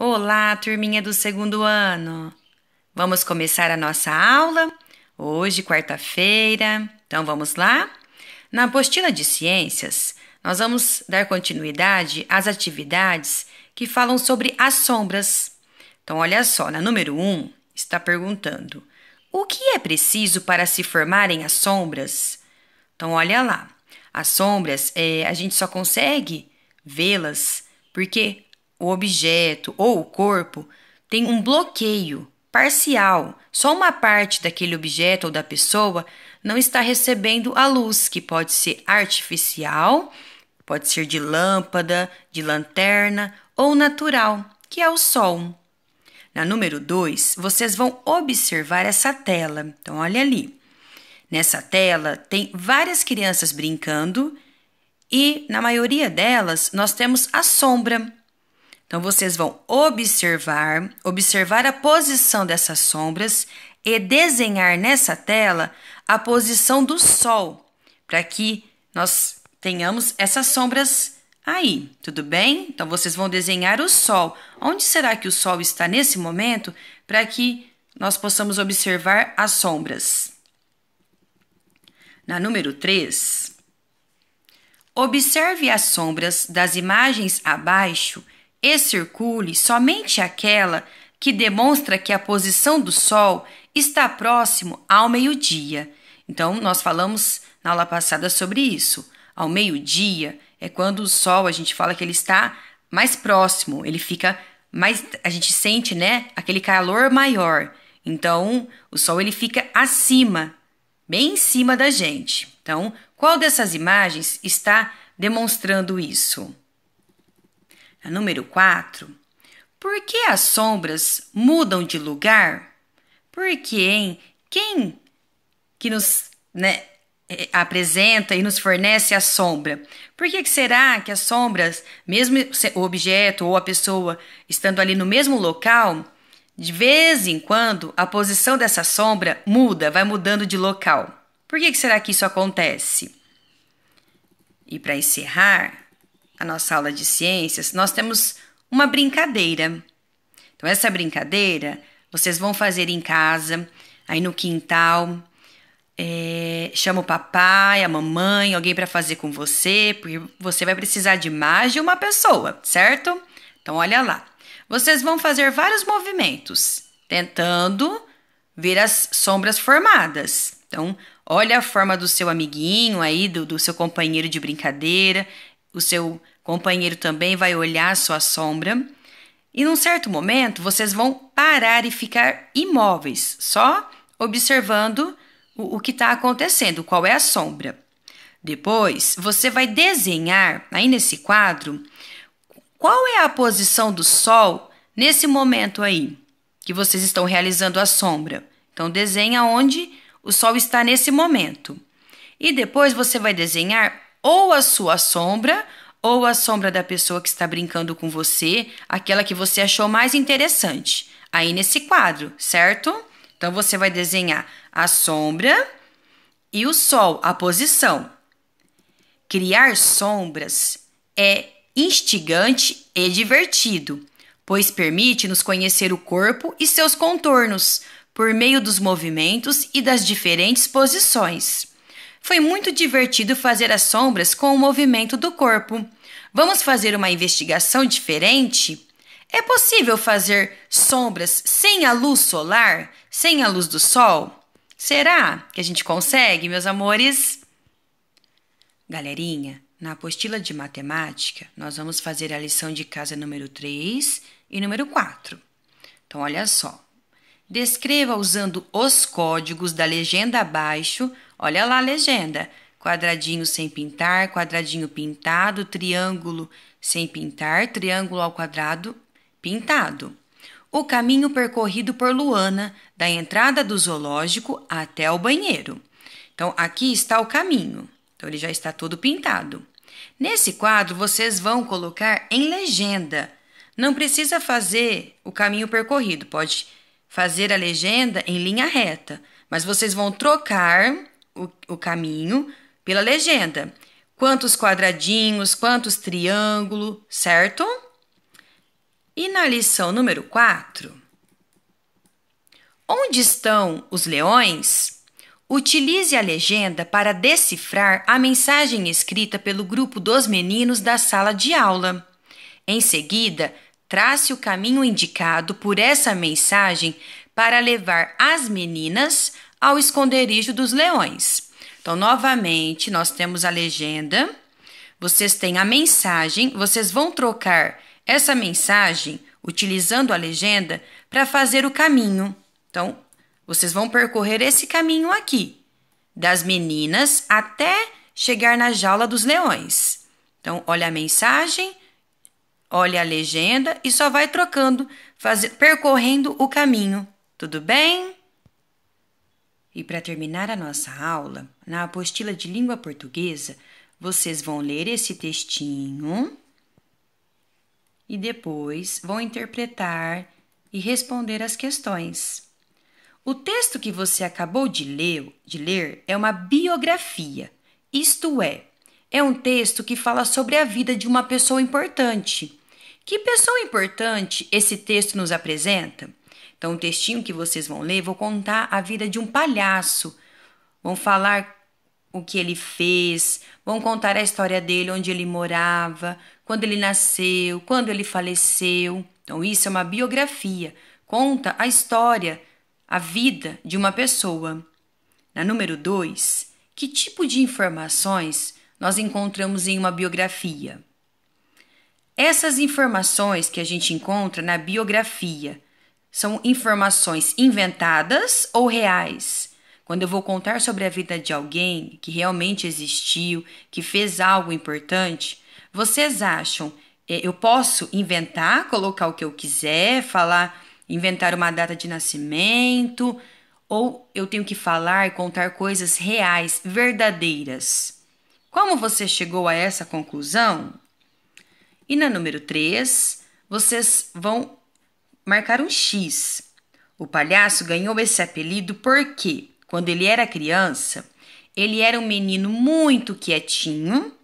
Olá, turminha do segundo ano! Vamos começar a nossa aula hoje, quarta-feira. Então vamos lá? Na apostila de ciências, nós vamos dar continuidade às atividades que falam sobre as sombras. Então, olha só, na número 1 um, está perguntando: o que é preciso para se formarem as sombras? Então, olha lá, as sombras é, a gente só consegue vê-las porque o objeto ou o corpo tem um bloqueio parcial, só uma parte daquele objeto ou da pessoa não está recebendo a luz, que pode ser artificial, pode ser de lâmpada, de lanterna ou natural, que é o sol. Na número 2, vocês vão observar essa tela. Então, olha ali. Nessa tela tem várias crianças brincando e, na maioria delas, nós temos a sombra então vocês vão observar, observar a posição dessas sombras e desenhar nessa tela a posição do sol, para que nós tenhamos essas sombras aí, tudo bem? Então vocês vão desenhar o sol. Onde será que o sol está nesse momento para que nós possamos observar as sombras? Na número 3, observe as sombras das imagens abaixo e circule somente aquela que demonstra que a posição do Sol está próximo ao meio-dia. Então, nós falamos na aula passada sobre isso. Ao meio-dia é quando o Sol, a gente fala que ele está mais próximo, ele fica mais. A gente sente, né? Aquele calor maior. Então, o Sol ele fica acima, bem em cima da gente. Então, qual dessas imagens está demonstrando isso? número 4. Por que as sombras mudam de lugar? Porque hein, quem que nos né, é, apresenta e nos fornece a sombra? Por que, que será que as sombras, mesmo o objeto ou a pessoa estando ali no mesmo local, de vez em quando a posição dessa sombra muda, vai mudando de local? Por que, que será que isso acontece? E para encerrar, a nossa aula de ciências, nós temos uma brincadeira. Então, essa brincadeira vocês vão fazer em casa, aí no quintal. É, chama o papai, a mamãe, alguém para fazer com você, porque você vai precisar de mais de uma pessoa, certo? Então, olha lá. Vocês vão fazer vários movimentos, tentando ver as sombras formadas. Então, olha a forma do seu amiguinho aí, do, do seu companheiro de brincadeira, o seu companheiro também vai olhar sua sombra. E num certo momento, vocês vão parar e ficar imóveis, só observando o, o que está acontecendo, qual é a sombra. Depois, você vai desenhar aí nesse quadro qual é a posição do Sol nesse momento aí que vocês estão realizando a sombra. Então, desenha onde o Sol está nesse momento. E depois você vai desenhar ou a sua sombra ou a sombra da pessoa que está brincando com você, aquela que você achou mais interessante. Aí nesse quadro, certo? Então você vai desenhar a sombra e o sol, a posição. Criar sombras é instigante e divertido, pois permite-nos conhecer o corpo e seus contornos por meio dos movimentos e das diferentes posições. Foi muito divertido fazer as sombras com o movimento do corpo. Vamos fazer uma investigação diferente? É possível fazer sombras sem a luz solar, sem a luz do sol? Será que a gente consegue, meus amores? Galerinha, na apostila de matemática, nós vamos fazer a lição de casa número 3 e número 4. Então, olha só. Descreva usando os códigos da legenda abaixo Olha lá a legenda: quadradinho sem pintar, quadradinho pintado, triângulo sem pintar, triângulo ao quadrado pintado. O caminho percorrido por Luana da entrada do zoológico até o banheiro. Então, aqui está o caminho. Então, ele já está todo pintado. Nesse quadro, vocês vão colocar em legenda. Não precisa fazer o caminho percorrido, pode fazer a legenda em linha reta, mas vocês vão trocar o, o caminho pela legenda. Quantos quadradinhos, quantos triângulos, certo? E na lição número 4, onde estão os leões? Utilize a legenda para decifrar a mensagem escrita pelo grupo dos meninos da sala de aula. Em seguida, trace o caminho indicado por essa mensagem para levar as meninas ao esconderijo dos leões. Então, novamente, nós temos a legenda, vocês têm a mensagem, vocês vão trocar essa mensagem utilizando a legenda para fazer o caminho. Então, vocês vão percorrer esse caminho aqui, das meninas até chegar na jaula dos leões. Então, olha a mensagem, olha a legenda e só vai trocando, faz... percorrendo o caminho. Tudo bem? E para terminar a nossa aula, na apostila de língua portuguesa, vocês vão ler esse textinho e depois vão interpretar e responder as questões. O texto que você acabou de ler, de ler é uma biografia, isto é, é um texto que fala sobre a vida de uma pessoa importante. Que pessoa importante esse texto nos apresenta? Então, o textinho que vocês vão ler, vou contar a vida de um palhaço. Vão falar o que ele fez, vão contar a história dele, onde ele morava, quando ele nasceu, quando ele faleceu. Então, isso é uma biografia. Conta a história, a vida de uma pessoa. Na número 2, que tipo de informações nós encontramos em uma biografia? Essas informações que a gente encontra na biografia são informações inventadas ou reais? Quando eu vou contar sobre a vida de alguém que realmente existiu, que fez algo importante, vocês acham é, eu posso inventar, colocar o que eu quiser, falar, inventar uma data de nascimento, ou eu tenho que falar e contar coisas reais, verdadeiras? Como você chegou a essa conclusão? E na número 3, vocês vão marcar um X. O palhaço ganhou esse apelido porque, quando ele era criança, ele era um menino muito quietinho,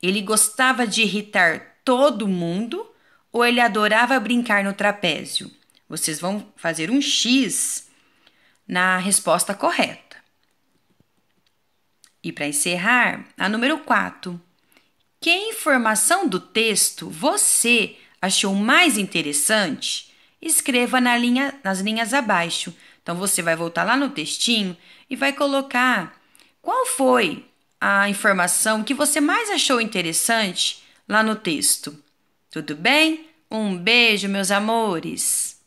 ele gostava de irritar todo mundo ou ele adorava brincar no trapézio. Vocês vão fazer um X na resposta correta. E para encerrar, a número 4. Que informação do texto você achou mais interessante? Escreva na linha, nas linhas abaixo. Então você vai voltar lá no textinho e vai colocar qual foi a informação que você mais achou interessante lá no texto. Tudo bem? Um beijo, meus amores!